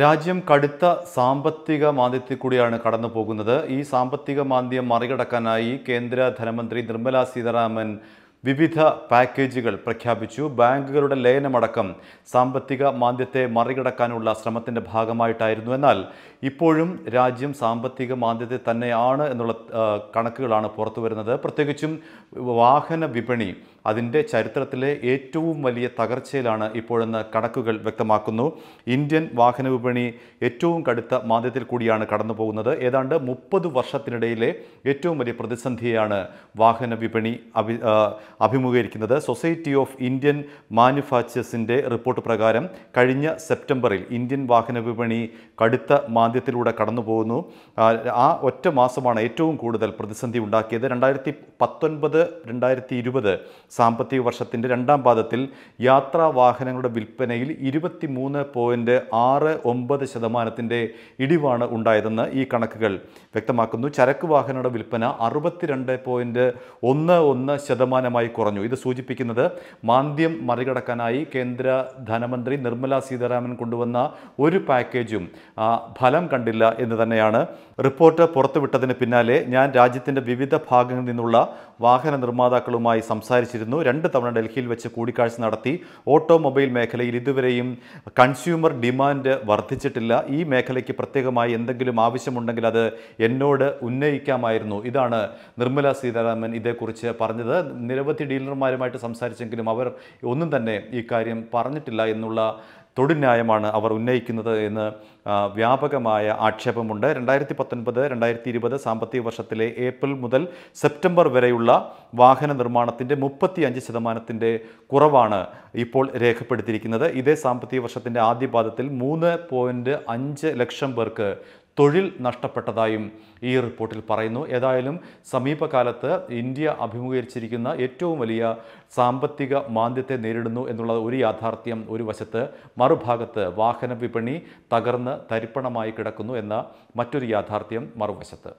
രാജ്യം കടുത്ത സാമ്പത്തിക മാന്ദ്യത്തിൽ കൂടിയാണ് കടന്നു പോകുന്നത് ഈ സാമ്പത്തിക മാന്ദ്യം മറികടക്കാനായി കേന്ദ്ര ധനമന്ത്രി നിർമ്മല സീതാരാമൻ വിവിധ പാക്കേജുകൾ പ്രഖ്യാപിച്ചു ബാങ്കുകളുടെ ലയനമടക്കം സാമ്പത്തിക മാന്ദ്യത്തെ മറികടക്കാനുള്ള ശ്രമത്തിൻ്റെ ഭാഗമായിട്ടായിരുന്നു എന്നാൽ ഇപ്പോഴും രാജ്യം സാമ്പത്തിക മാന്ദ്യത്തെ തന്നെയാണ് എന്നുള്ള കണക്കുകളാണ് പുറത്തു വരുന്നത് പ്രത്യേകിച്ചും വാഹന വിപണി അതിൻ്റെ ചരിത്രത്തിലെ ഏറ്റവും വലിയ തകർച്ചയിലാണ് ഇപ്പോഴെന്ന് കണക്കുകൾ വ്യക്തമാക്കുന്നു ഇന്ത്യൻ വാഹന വിപണി ഏറ്റവും കടുത്ത മാന്ദ്യത്തിൽ കൂടിയാണ് കടന്നു പോകുന്നത് ഏതാണ്ട് മുപ്പത് വർഷത്തിനിടയിലെ ഏറ്റവും വലിയ പ്രതിസന്ധിയാണ് വാഹന വിപണി അഭി അഭിമുഖീകരിക്കുന്നത് സൊസൈറ്റി ഓഫ് ഇന്ത്യൻ മാനുഫാക്ചേഴ്സിൻ്റെ റിപ്പോർട്ട് പ്രകാരം കഴിഞ്ഞ സെപ്റ്റംബറിൽ ഇന്ത്യൻ വാഹന വിപണി കടുത്ത മാന്ദ്യത്തിലൂടെ കടന്നു പോകുന്നു ആ ഒറ്റ മാസമാണ് ഏറ്റവും കൂടുതൽ പ്രതിസന്ധി ഉണ്ടാക്കിയത് രണ്ടായിരത്തി പത്തൊൻപത് രണ്ടായിരത്തി ഇരുപത് സാമ്പത്തിക വർഷത്തിൻ്റെ രണ്ടാം പാദത്തിൽ യാത്രാ വാഹനങ്ങളുടെ വിൽപ്പനയിൽ ഇരുപത്തിമൂന്ന് പോയിൻറ്റ് ആറ് ഒമ്പത് ശതമാനത്തിൻ്റെ ഇടിവാണ് ഉണ്ടായതെന്ന് ഈ കണക്കുകൾ വ്യക്തമാക്കുന്നു ചരക്ക് വാഹനങ്ങളുടെ വിൽപ്പന അറുപത്തിരണ്ട് പോയിൻറ്റ് ഒന്ന് ഒന്ന് ശതമാനമായി കുറഞ്ഞു ഇത് സൂചിപ്പിക്കുന്നത് മാന്ദ്യം മറികടക്കാനായി കേന്ദ്ര ധനമന്ത്രി നിർമ്മല സീതാരാമൻ കൊണ്ടുവന്ന ഒരു പാക്കേജും ഫലം കണ്ടില്ല എന്ന് തന്നെയാണ് റിപ്പോർട്ട് പുറത്തുവിട്ടതിന് പിന്നാലെ ഞാൻ രാജ്യത്തിൻ്റെ വിവിധ ഭാഗങ്ങളിൽ നിന്നുള്ള വാഹന നിർമ്മാതാക്കളുമായി സംസാരിച്ചിരുന്നു സൂചിപ്പിച്ചിരുന്നു രണ്ട് തവണ ഡൽഹിയിൽ വെച്ച് കൂടിക്കാഴ്ച നടത്തി ഓട്ടോമൊബൈൽ മേഖലയിൽ ഇതുവരെയും കൺസ്യൂമർ ഡിമാൻഡ് വർദ്ധിച്ചിട്ടില്ല ഈ മേഖലയ്ക്ക് പ്രത്യേകമായി എന്തെങ്കിലും ആവശ്യമുണ്ടെങ്കിൽ അത് എന്നോട് ഉന്നയിക്കാമായിരുന്നു ഇതാണ് നിർമ്മല സീതാരാമൻ ഇതേക്കുറിച്ച് പറഞ്ഞത് നിരവധി ഡീലർമാരുമായിട്ട് സംസാരിച്ചെങ്കിലും അവർ ഒന്നും തന്നെ ഈ കാര്യം പറഞ്ഞിട്ടില്ല എന്നുള്ള തൊഴിൽന്യായമാണ് അവർ ഉന്നയിക്കുന്നത് എന്ന് വ്യാപകമായ ആക്ഷേപമുണ്ട് രണ്ടായിരത്തി പത്തൊൻപത് രണ്ടായിരത്തി ഇരുപത് സാമ്പത്തിക വർഷത്തിലെ ഏപ്രിൽ മുതൽ സെപ്റ്റംബർ വരെയുള്ള വാഹന നിർമ്മാണത്തിൻ്റെ മുപ്പത്തി അഞ്ച് ശതമാനത്തിൻ്റെ കുറവാണ് ഇപ്പോൾ രേഖപ്പെടുത്തിയിരിക്കുന്നത് ഇതേ സാമ്പത്തിക വർഷത്തിൻ്റെ ആദ്യപാദത്തിൽ മൂന്ന് പോയിൻറ്റ് അഞ്ച് ലക്ഷം പേർക്ക് തൊഴിൽ നഷ്ടപ്പെട്ടതായും ഈ റിപ്പോർട്ടിൽ പറയുന്നു ഏതായാലും സമീപകാലത്ത് ഇന്ത്യ അഭിമുഖീകരിച്ചിരിക്കുന്ന ഏറ്റവും വലിയ സാമ്പത്തിക മാന്ദ്യത്തെ നേരിടുന്നു എന്നുള്ളത് ഒരു യാഥാർത്ഥ്യം ഒരു വശത്ത് മറുഭാഗത്ത് വാഹന വിപണി തകർന്ന് തരിപ്പണമായി കിടക്കുന്നു എന്ന മറ്റൊരു യാഥാർത്ഥ്യം മറുവശത്ത്